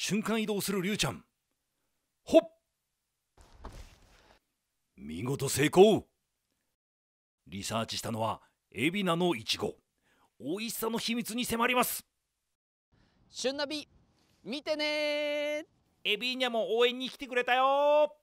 瞬間移動するリュウちゃんほっ見事成功リサーチしたのは海老名のいちご美味しさの秘密に迫ります旬ナビ見てねエビーニも応援に来てくれたよ